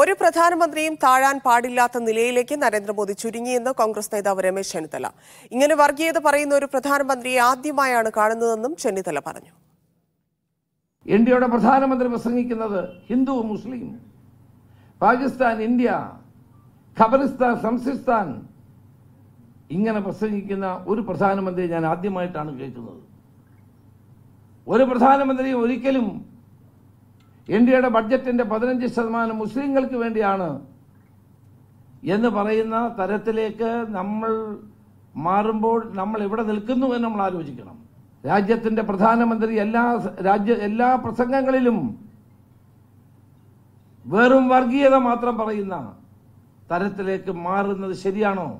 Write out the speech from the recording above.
ഒരു പ്രധാനമന്ത്രിയും താഴാൻ പാടില്ലാത്ത നിലയിലേക്ക് നരേന്ദ്രമോദി ചുരുങ്ങിയെന്ന് കോൺഗ്രസ് നേതാവ് രമേശ് ചെന്നിത്തല ഇങ്ങനെ വർഗീയത പറയുന്ന ഒരു പ്രധാനമന്ത്രിയെ ആദ്യമായാണ് കാണുന്നതെന്നും ചെന്നിത്തല പറഞ്ഞു ഇന്ത്യയുടെ പ്രധാനമന്ത്രി പ്രസംഗിക്കുന്നത് ഹിന്ദു മുസ്ലിം പാകിസ്ഥാൻ ഇന്ത്യ ഖബറിസ്ഥാൻ സംസിസ്ഥാൻ ഇങ്ങനെ പ്രസംഗിക്കുന്ന ഒരു പ്രധാനമന്ത്രി ഞാൻ ആദ്യമായിട്ടാണ് കേൾക്കുന്നത് ഒരു പ്രധാനമന്ത്രി ഒരിക്കലും ഇന്ത്യയുടെ ബഡ്ജറ്റിൻ്റെ പതിനഞ്ച് ശതമാനം മുസ്ലിങ്ങൾക്ക് വേണ്ടിയാണ് എന്ന് പറയുന്ന തരത്തിലേക്ക് നമ്മൾ മാറുമ്പോൾ നമ്മൾ ഇവിടെ നിൽക്കുന്നു എന്ന് നമ്മൾ ആലോചിക്കണം രാജ്യത്തിൻ്റെ പ്രധാനമന്ത്രി എല്ലാ രാജ്യ എല്ലാ പ്രസംഗങ്ങളിലും വെറും വർഗീയത മാത്രം പറയുന്ന തരത്തിലേക്ക് മാറുന്നത് ശരിയാണോ